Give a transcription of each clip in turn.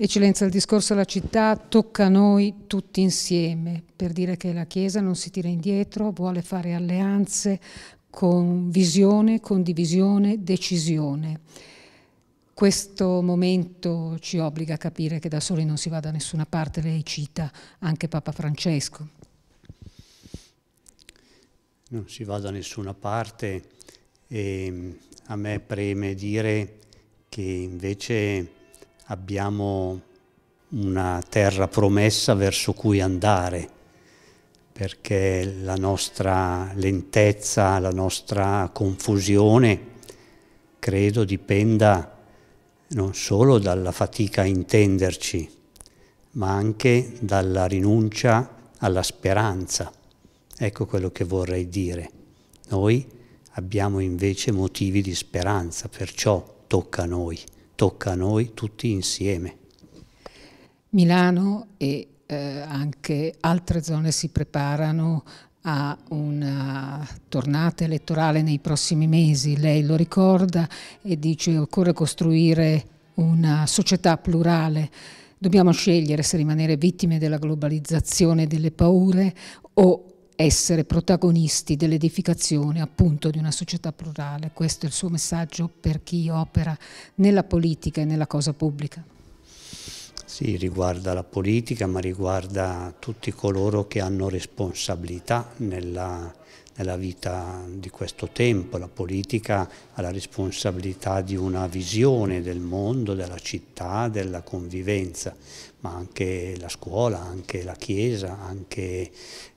Eccellenza, il discorso alla città tocca a noi tutti insieme per dire che la Chiesa non si tira indietro, vuole fare alleanze con visione, condivisione, decisione. Questo momento ci obbliga a capire che da soli non si va da nessuna parte, lei cita anche Papa Francesco. Non si va da nessuna parte e mm, a me preme dire che invece abbiamo una terra promessa verso cui andare, perché la nostra lentezza, la nostra confusione, credo dipenda non solo dalla fatica a intenderci, ma anche dalla rinuncia alla speranza. Ecco quello che vorrei dire. Noi abbiamo invece motivi di speranza, perciò tocca a noi tocca a noi tutti insieme. Milano e eh, anche altre zone si preparano a una tornata elettorale nei prossimi mesi, lei lo ricorda e dice occorre costruire una società plurale. Dobbiamo scegliere se rimanere vittime della globalizzazione e delle paure o essere protagonisti dell'edificazione appunto di una società plurale. Questo è il suo messaggio per chi opera nella politica e nella cosa pubblica. Sì, riguarda la politica ma riguarda tutti coloro che hanno responsabilità nella, nella vita di questo tempo. La politica ha la responsabilità di una visione del mondo, della città, della convivenza, ma anche la scuola, anche la chiesa, anche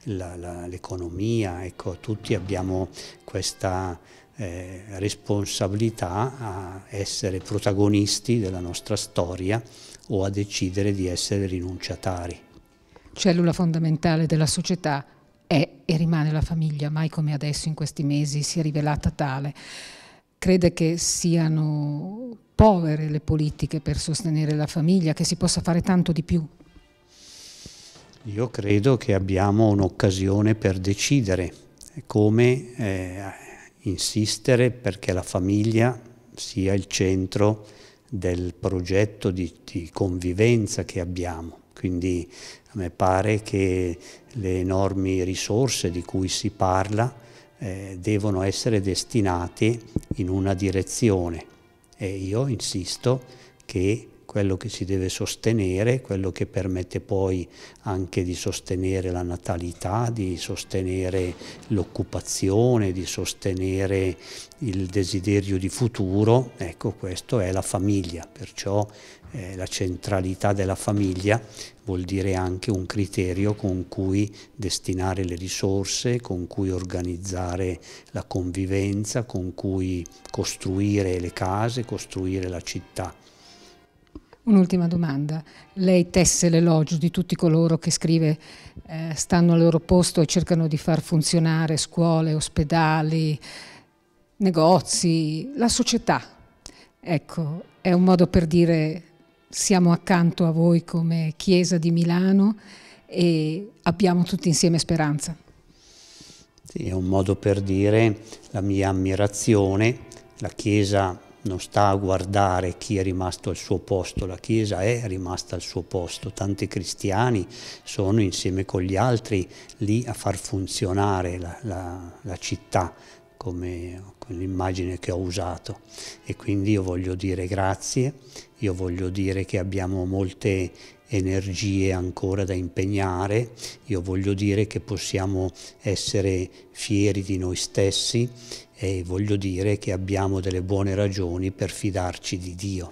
l'economia. Ecco, tutti abbiamo questa eh, responsabilità a essere protagonisti della nostra storia o a decidere di essere rinunciatari. Cellula fondamentale della società è e rimane la famiglia, mai come adesso in questi mesi si è rivelata tale. Crede che siano povere le politiche per sostenere la famiglia, che si possa fare tanto di più? Io credo che abbiamo un'occasione per decidere come eh, insistere perché la famiglia sia il centro del progetto di, di convivenza che abbiamo. Quindi a me pare che le enormi risorse di cui si parla eh, devono essere destinate in una direzione e io insisto che quello che si deve sostenere, quello che permette poi anche di sostenere la natalità, di sostenere l'occupazione, di sostenere il desiderio di futuro, ecco questo è la famiglia, perciò eh, la centralità della famiglia vuol dire anche un criterio con cui destinare le risorse, con cui organizzare la convivenza, con cui costruire le case, costruire la città. Un'ultima domanda. Lei tesse l'elogio di tutti coloro che scrive eh, stanno al loro posto e cercano di far funzionare scuole, ospedali, negozi, la società. Ecco, è un modo per dire siamo accanto a voi come Chiesa di Milano e abbiamo tutti insieme speranza. Sì, è un modo per dire la mia ammirazione, la Chiesa non sta a guardare chi è rimasto al suo posto, la Chiesa è rimasta al suo posto, tanti cristiani sono insieme con gli altri lì a far funzionare la, la, la città, come l'immagine che ho usato e quindi io voglio dire grazie, io voglio dire che abbiamo molte energie ancora da impegnare, io voglio dire che possiamo essere fieri di noi stessi e voglio dire che abbiamo delle buone ragioni per fidarci di Dio.